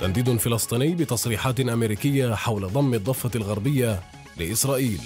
تنديد فلسطيني بتصريحات أمريكية حول ضم الضفة الغربية لإسرائيل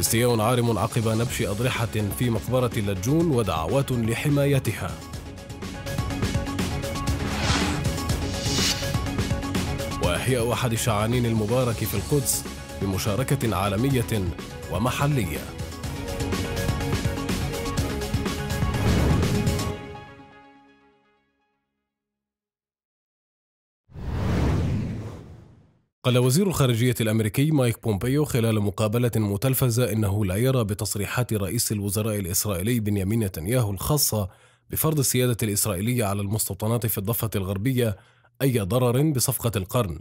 استياء عارم عقب نبش أضرحة في مقبرة اللجون ودعوات لحمايتها وإحياء أحد الشعانين المبارك في القدس بمشاركة عالمية ومحلية قال وزير الخارجية الأمريكي مايك بومبيو خلال مقابلة متلفزة إنه لا يرى بتصريحات رئيس الوزراء الإسرائيلي بنيامين نتنياهو الخاصة بفرض السيادة الإسرائيلية على المستوطنات في الضفة الغربية أي ضرر بصفقة القرن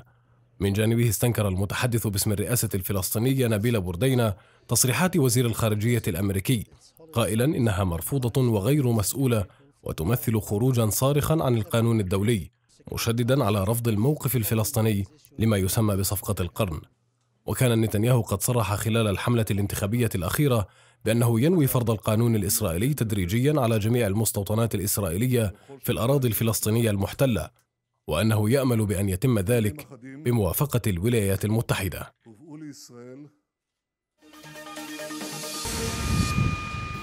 من جانبه استنكر المتحدث باسم الرئاسة الفلسطينية نبيل بوردينا تصريحات وزير الخارجية الأمريكي قائلا إنها مرفوضة وغير مسؤولة وتمثل خروجا صارخا عن القانون الدولي مشددا على رفض الموقف الفلسطيني لما يسمى بصفقة القرن وكان نتنياهو قد صرح خلال الحملة الانتخابية الأخيرة بأنه ينوي فرض القانون الإسرائيلي تدريجيا على جميع المستوطنات الإسرائيلية في الأراضي الفلسطينية المحتلة وأنه يأمل بأن يتم ذلك بموافقة الولايات المتحدة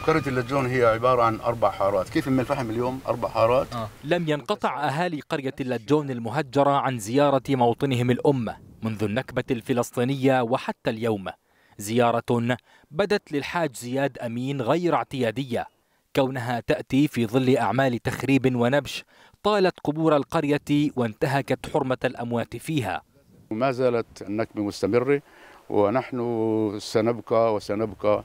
قرية اللجون هي عبارة عن أربع حارات كيف من الفحم اليوم أربع حارات آه. لم ينقطع أهالي قرية اللجون المهجرة عن زيارة موطنهم الأمة منذ النكبة الفلسطينية وحتى اليوم زيارة بدت للحاج زياد أمين غير اعتيادية كونها تأتي في ظل أعمال تخريب ونبش طالت قبور القرية وانتهكت حرمة الأموات فيها ما زالت النكبة مستمرة ونحن سنبقى وسنبقى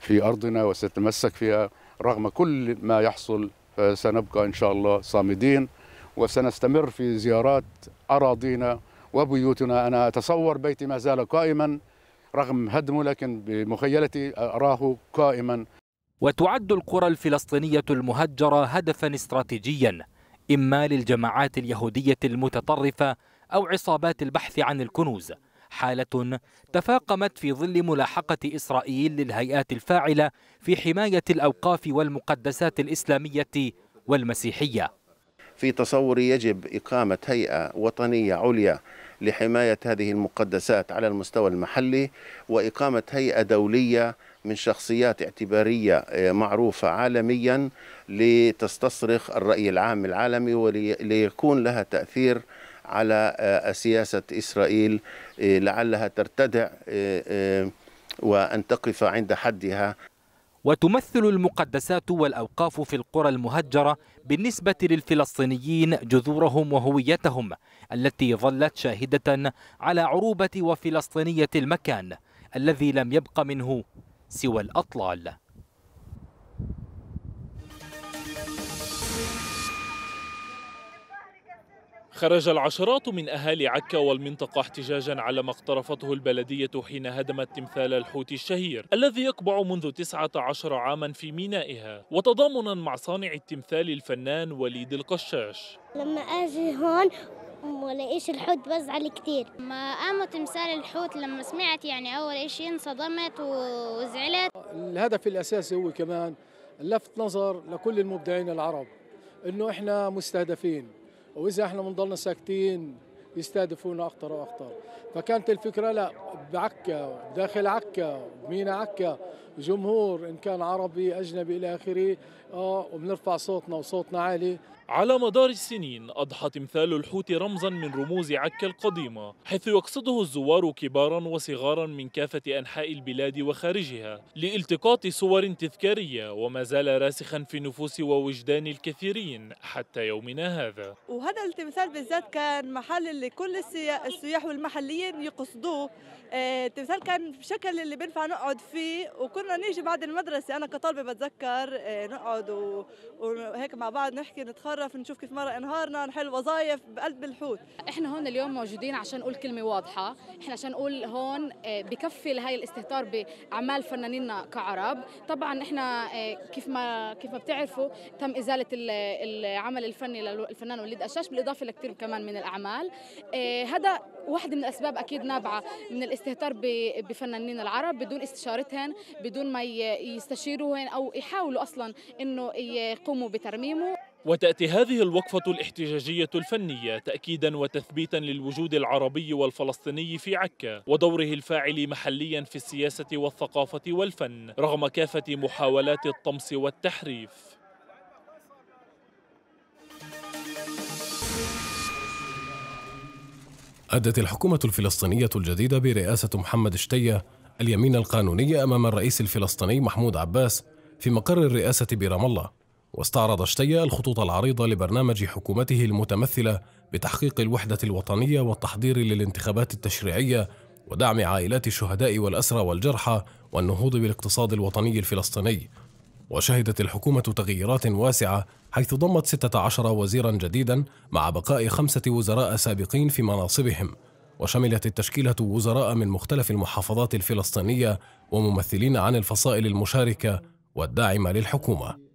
في أرضنا وستتمسك فيها رغم كل ما يحصل فسنبقى إن شاء الله صامدين وسنستمر في زيارات أراضينا وبيوتنا أنا أتصور بيتي ما زال قائما رغم هدمه لكن بمخيلتي أراه قائما وتعد القرى الفلسطينية المهجرة هدفا استراتيجيا إما للجماعات اليهودية المتطرفة أو عصابات البحث عن الكنوز حالة تفاقمت في ظل ملاحقة إسرائيل للهيئات الفاعلة في حماية الأوقاف والمقدسات الإسلامية والمسيحية في تصوري يجب إقامة هيئة وطنية عليا لحماية هذه المقدسات على المستوى المحلي وإقامة هيئة دولية من شخصيات اعتبارية آه، معروفة عالميا لتستصرخ الرأي العام العالمي وليكون لها تأثير على آه، سياسة إسرائيل آه، لعلها ترتدع آه، وأن تقف عند حدها وتمثل المقدسات والأوقاف في القرى المهجرة بالنسبة للفلسطينيين جذورهم وهويتهم التي ظلت شاهدة على عروبة وفلسطينية المكان الذي لم يبق منه سوى الأطلال خرج العشرات من أهالي عكا والمنطقة احتجاجا على ما اقترفته البلدية حين هدمت تمثال الحوت الشهير الذي يقبع منذ 19 عاما في مينائها وتضامنا مع صانع التمثال الفنان وليد القشاش لما أجي هون إيش الحوت بزعل كتير ما قاموا تمثال الحوت لما سمعت يعني أول إشي انصدمت وزعلت الهدف الأساسي هو كمان لفت نظر لكل المبدعين العرب انه احنا مستهدفين واذا احنا بنضلنا ساكتين يستهدفونا اخطر واخطر فكانت الفكره لا بعكا داخل عكا مينا عكا جمهور إن كان عربي أجنبي إلى آخره آه وبنرفع صوتنا وصوتنا عالي على مدار السنين أضحى تمثال الحوت رمزا من رموز عكا القديمة حيث يقصده الزوار كبارا وصغارا من كافة أنحاء البلاد وخارجها لالتقاط صور تذكارية وما زال راسخا في نفوس ووجدان الكثيرين حتى يومنا هذا وهذا التمثال بالذات كان محل اللي كل السياح والمحليين يقصدوه التمثال آه، كان بشكل اللي بينفع نقعد فيه وكنا نيجي بعد المدرسة أنا كطالبة بتذكر آه، نقعد وهيك مع بعض نحكي نتخرف نشوف كيف مرة نهارنا نحل وظائف بقلب الحوت إحنا هون اليوم موجودين عشان نقول كلمة واضحة إحنا عشان نقول هون آه، بكفي لهي الاستهتار بأعمال فنانينا كعرب طبعا إحنا كيف ما كيف ما بتعرفوا تم إزالة العمل الفني للفنان وليد قشاش بالإضافة لكثير كمان من الأعمال هذا واحد من الأسباب أكيد نابعة من الاستهتار تهتر بفنانين العرب بدون استشارتهن بدون ما يستشيروهن أو يحاولوا أصلا أنه يقوموا بترميمه وتأتي هذه الوقفة الاحتجاجية الفنية تأكيدا وتثبيتا للوجود العربي والفلسطيني في عكا ودوره الفاعل محليا في السياسة والثقافة والفن رغم كافة محاولات الطمس والتحريف أدت الحكومة الفلسطينية الجديدة برئاسة محمد شتية اليمين القانوني أمام الرئيس الفلسطيني محمود عباس في مقر الرئاسة برام الله واستعرض شتية الخطوط العريضة لبرنامج حكومته المتمثلة بتحقيق الوحدة الوطنية والتحضير للانتخابات التشريعية ودعم عائلات الشهداء والأسرى والجرحى والنهوض بالاقتصاد الوطني الفلسطيني وشهدت الحكومة تغييرات واسعة حيث ضمت 16 وزيرا جديدا مع بقاء خمسة وزراء سابقين في مناصبهم وشملت التشكيلة وزراء من مختلف المحافظات الفلسطينية وممثلين عن الفصائل المشاركة والداعمة للحكومة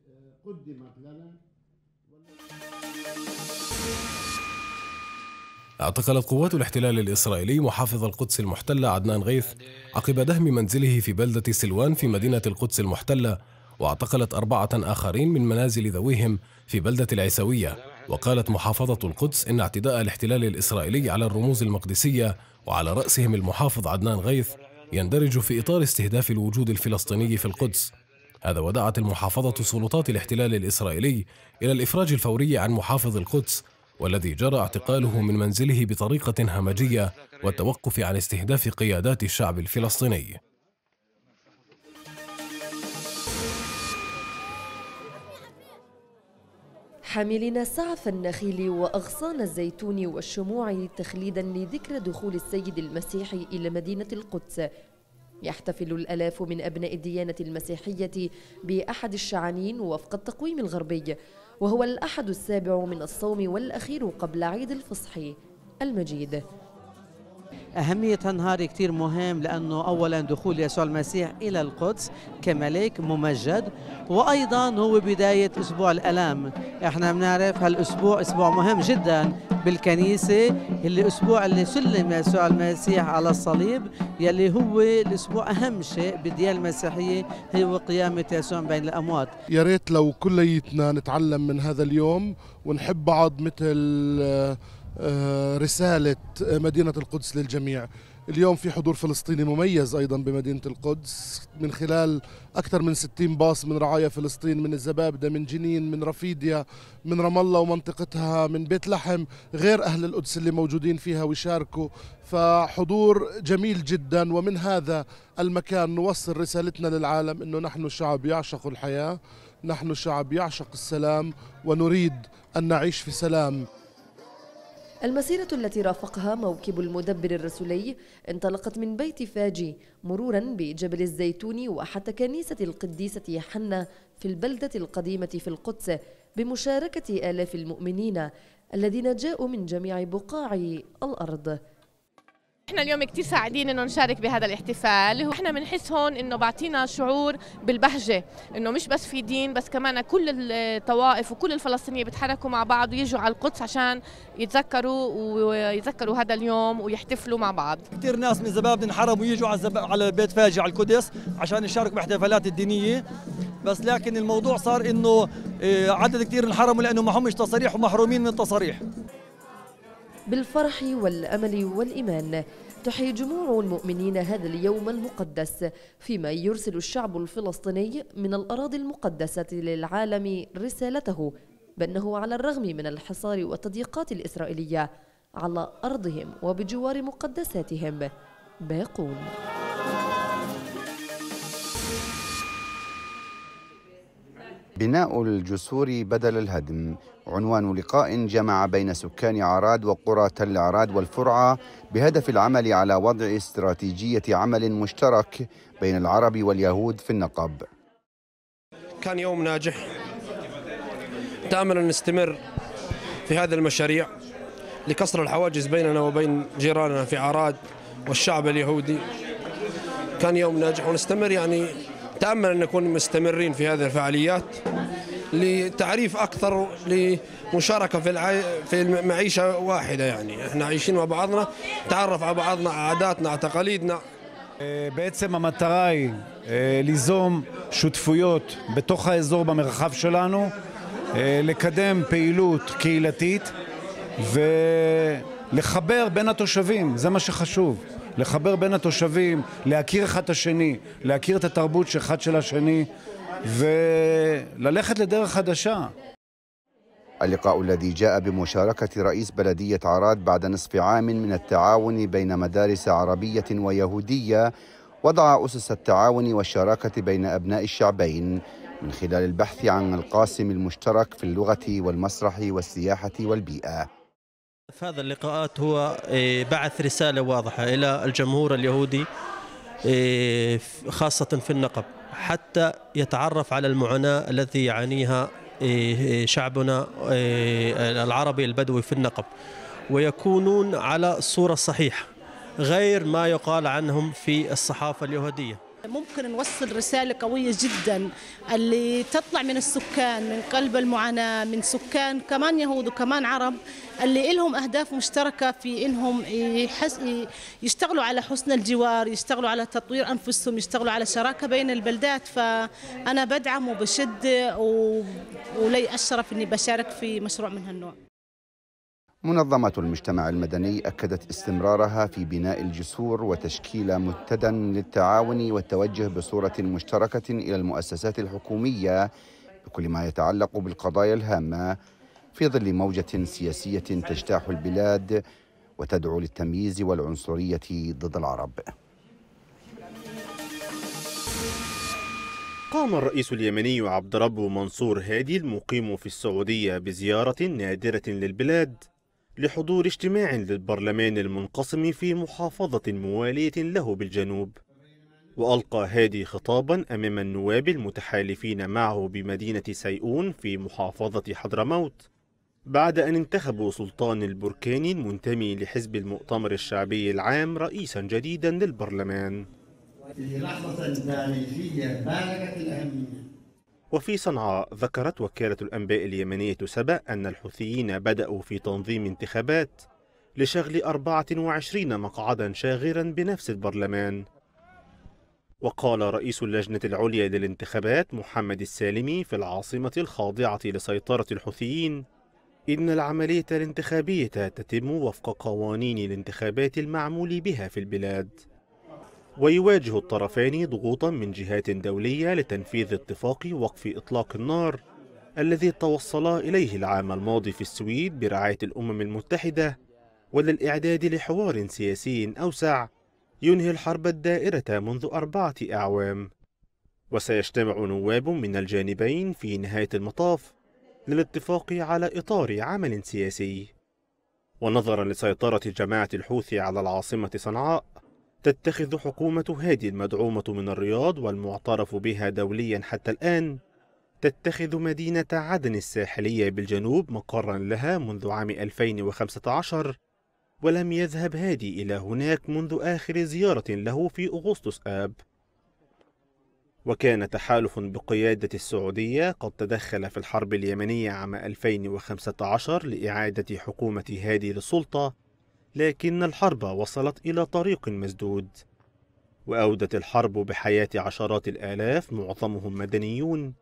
اعتقلت قوات الاحتلال الإسرائيلي محافظ القدس المحتلة عدنان غيث عقب دهم منزله في بلدة سلوان في مدينة القدس المحتلة واعتقلت أربعة آخرين من منازل ذويهم في بلدة العيسوية وقالت محافظة القدس إن اعتداء الاحتلال الإسرائيلي على الرموز المقدسية وعلى رأسهم المحافظ عدنان غيث يندرج في إطار استهداف الوجود الفلسطيني في القدس هذا ودعت المحافظة سلطات الاحتلال الإسرائيلي إلى الإفراج الفوري عن محافظ القدس والذي جرى اعتقاله من منزله بطريقة همجية والتوقف عن استهداف قيادات الشعب الفلسطيني حاملين سعف النخيل وأغصان الزيتون والشموع تخليدا لذكرى دخول السيد المسيح إلى مدينة القدس يحتفل الألاف من أبناء الديانة المسيحية بأحد الشعانين وفق التقويم الغربي وهو الأحد السابع من الصوم والأخير قبل عيد الفصح المجيد أهمية هالنهار كثير مهم لأنه أولا دخول يسوع المسيح إلى القدس كملك ممجد وأيضا هو بداية أسبوع الألام إحنا بنعرف هالأسبوع أسبوع مهم جدا بالكنيسة اللي أسبوع اللي سلم يسوع المسيح على الصليب يلي هو الأسبوع أهم شيء بالديانة المسيحية هو قيامة يسوع بين الأموات يا ريت لو كليتنا نتعلم من هذا اليوم ونحب بعض مثل آه، آه، رسالة مدينة القدس للجميع اليوم في حضور فلسطيني مميز أيضا بمدينة القدس من خلال أكثر من 60 باص من رعايا فلسطين من الزبابدة من جنين من رفيديا من رام الله ومنطقتها من بيت لحم غير أهل القدس اللي موجودين فيها ويشاركوا فحضور جميل جدا ومن هذا المكان نوصل رسالتنا للعالم أنه نحن شعب يعشق الحياة نحن شعب يعشق السلام ونريد أن نعيش في سلام المسيرة التي رافقها موكب المدبر الرسولي انطلقت من بيت فاجي مرورا بجبل الزيتون وحتى كنيسة القديسة يحنا في البلدة القديمة في القدس بمشاركة آلاف المؤمنين الذين جاءوا من جميع بقاع الأرض احنا اليوم كثير سعيدين انه نشارك بهذا الاحتفال واحنا بنحس هون انه بعطينا شعور بالبهجه انه مش بس في دين بس كمان كل الطوائف وكل الفلسطينيه بيتحركوا مع بعض ويجوا على القدس عشان يتذكروا ويتذكروا هذا اليوم ويحتفلوا مع بعض كثير ناس من زباب انحرموا ويجوا على زب... على بيت فاجع على القدس عشان يشاركوا بالاحتفالات الدينيه بس لكن الموضوع صار انه آه، عدد كثير انحرموا لانه ما همش تصاريح ومحرومين من التصاريح بالفرح والأمل والإيمان تحيي جموع المؤمنين هذا اليوم المقدس فيما يرسل الشعب الفلسطيني من الأراضي المقدسة للعالم رسالته بأنه على الرغم من الحصار والتضييقات الإسرائيلية على أرضهم وبجوار مقدساتهم باقون بناء الجسور بدل الهدم عنوان لقاء جمع بين سكان عراد وقرى تل عراد والفرعة بهدف العمل على وضع استراتيجية عمل مشترك بين العرب واليهود في النقب كان يوم ناجح دائما نستمر في هذه المشاريع لكسر الحواجز بيننا وبين جيراننا في عراد والشعب اليهودي كان يوم ناجح ونستمر يعني نتأمل أن نكون مستمرين في هذه الفعاليات لتعريف أكثر لمشاركة في الع... في المعيشة واحدة يعني احنا عايشين مع بعضنا نتعرف على بعضنا عاداتنا على تقاليدنا בעצם המטרה היא ליזום שותפויות בתוך האזור במרחב שלנו, לקדם פעילות קהילתית ולחבר בין התושבים, זה מה שחשוב. לחבר בין התושבים, להכיר אחד את השני, להכיר את התרבות שאחד של השני, וללכת לדרך חדשה. اللقاء الذي جاء بمشاركة رئيس بلدية عراد بعد نصف عام من التعاون بين مدارس عربية ويهودية وضع أسس التعاون والشراكة بين أبناء الشعبين من خلال البحث عن القاسم المشترك في اللغة والمسرح والسياحة والبيئة في هذا اللقاءات هو إيه، بعث رسالة واضحة إلى الجمهور اليهودي إيه، خاصة في النقب حتى يتعرف على المعاناة التي يعانيها إيه، شعبنا العربي البدوي في النقب ويكونون على الصورة الصحيحة غير ما يقال عنهم في الصحافة اليهودية ممكن نوصل رسالة قوية جدا اللي تطلع من السكان من قلب المعاناة من سكان كمان يهود وكمان عرب اللي لهم أهداف مشتركة في إنهم يحس يشتغلوا على حسن الجوار يشتغلوا على تطوير أنفسهم يشتغلوا على شراكة بين البلدات فأنا بدعم وبشد ولي الشرف إني بشارك في مشروع من هالنوع منظمة المجتمع المدني أكدت استمرارها في بناء الجسور وتشكيل متدى للتعاون والتوجه بصورة مشتركة إلى المؤسسات الحكومية بكل ما يتعلق بالقضايا الهامة في ظل موجة سياسية تجتاح البلاد وتدعو للتمييز والعنصرية ضد العرب قام الرئيس اليمني عبد رب منصور هادي المقيم في السعودية بزيارة نادرة للبلاد لحضور اجتماع للبرلمان المنقسم في محافظة موالية له بالجنوب وألقى هادي خطابا أمام النواب المتحالفين معه بمدينة سيئون في محافظة حضرموت بعد أن انتخبوا سلطان البركاني المنتمي لحزب المؤتمر الشعبي العام رئيسا جديدا للبرلمان في لحظة تاريخية بالغة الأهمية وفي صنعاء ذكرت وكالة الأنباء اليمنية سبأ أن الحوثيين بدأوا في تنظيم انتخابات لشغل 24 مقعدا شاغرا بنفس البرلمان وقال رئيس اللجنة العليا للانتخابات محمد السالمي في العاصمة الخاضعة لسيطرة الحوثيين إن العملية الانتخابية تتم وفق قوانين الانتخابات المعمول بها في البلاد ويواجه الطرفان ضغوطا من جهات دولية لتنفيذ اتفاق وقف إطلاق النار الذي توصلا إليه العام الماضي في السويد برعاية الأمم المتحدة وللإعداد لحوار سياسي أوسع ينهي الحرب الدائرة منذ أربعة أعوام وسيجتمع نواب من الجانبين في نهاية المطاف للاتفاق على إطار عمل سياسي ونظرا لسيطرة جماعة الحوثي على العاصمة صنعاء تتخذ حكومة هادي المدعومة من الرياض والمعترف بها دوليا حتى الآن تتخذ مدينة عدن الساحلية بالجنوب مقرا لها منذ عام 2015 ولم يذهب هادي إلى هناك منذ آخر زيارة له في أغسطس آب وكان تحالف بقيادة السعودية قد تدخل في الحرب اليمنية عام 2015 لإعادة حكومة هادي للسلطة لكن الحرب وصلت إلى طريق مسدود وأودت الحرب بحياة عشرات الآلاف معظمهم مدنيون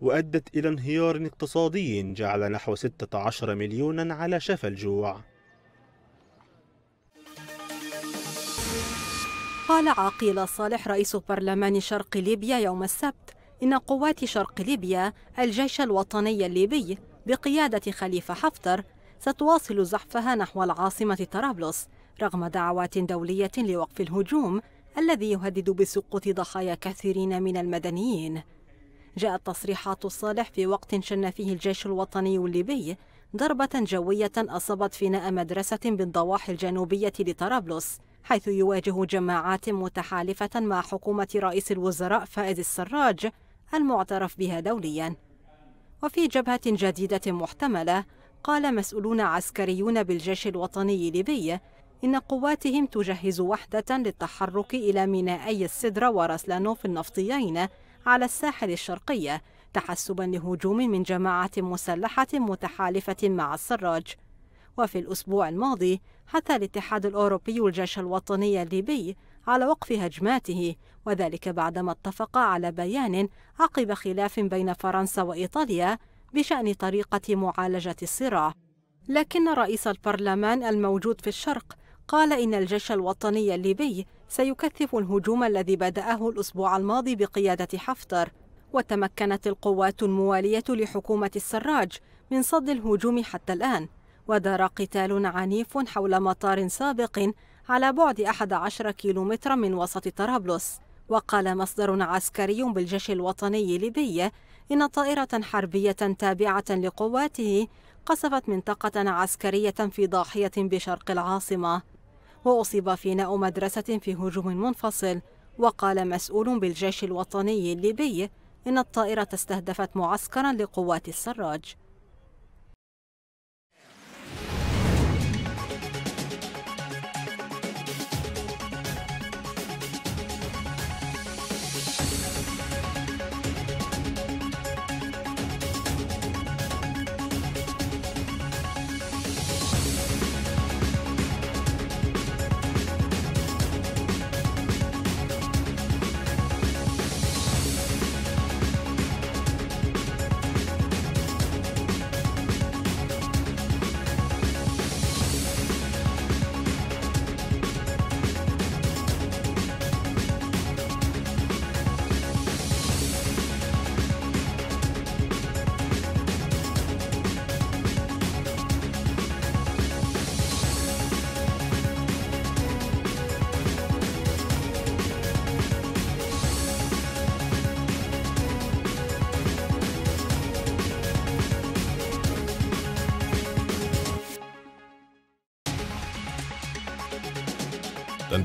وأدت إلى انهيار اقتصادي جعل نحو 16 مليونا على شفا الجوع قال عقيل صالح رئيس برلمان شرق ليبيا يوم السبت إن قوات شرق ليبيا الجيش الوطني الليبي بقيادة خليفة حفتر ستواصل زحفها نحو العاصمة طرابلس رغم دعوات دولية لوقف الهجوم الذي يهدد بسقوط ضحايا كثيرين من المدنيين جاءت تصريحات صالح في وقت شن فيه الجيش الوطني الليبي ضربة جوية أصابت فناء مدرسة بالضواحي الجنوبية لطرابلس حيث يواجه جماعات متحالفة مع حكومة رئيس الوزراء فائز السراج المعترف بها دولياً وفي جبهة جديدة محتملة قال مسؤولون عسكريون بالجيش الوطني الليبي إن قواتهم تجهز وحدة للتحرك إلى مينائي السدرة وراسلانوف النفطيين على الساحل الشرقي تحسبا لهجوم من جماعة مسلحة متحالفة مع السراج وفي الأسبوع الماضي حث الاتحاد الأوروبي الجيش الوطني الليبي على وقف هجماته وذلك بعدما اتفق على بيان عقب خلاف بين فرنسا وإيطاليا بشأن طريقة معالجة الصراع لكن رئيس البرلمان الموجود في الشرق قال إن الجيش الوطني الليبي سيكثف الهجوم الذي بدأه الأسبوع الماضي بقيادة حفتر وتمكنت القوات الموالية لحكومة السراج من صد الهجوم حتى الآن ودار قتال عنيف حول مطار سابق على بعد 11 كيلومترا من وسط طرابلس وقال مصدر عسكري بالجيش الوطني الليبي إن طائرة حربية تابعة لقواته قصفت منطقة عسكرية في ضاحية بشرق العاصمة وأصيب فناء مدرسة في هجوم منفصل وقال مسؤول بالجيش الوطني الليبي إن الطائرة استهدفت معسكرا لقوات السراج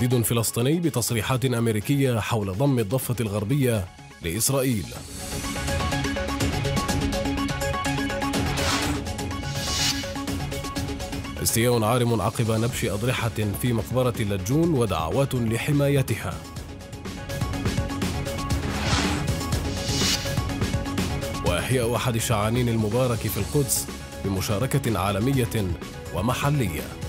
تهديد فلسطيني بتصريحات أمريكية حول ضم الضفة الغربية لإسرائيل استياء عارم عقب نبش أضرحة في مقبرة اللجون ودعوات لحمايتها وإحياء أحد الشعانين المبارك في القدس بمشاركة عالمية ومحلية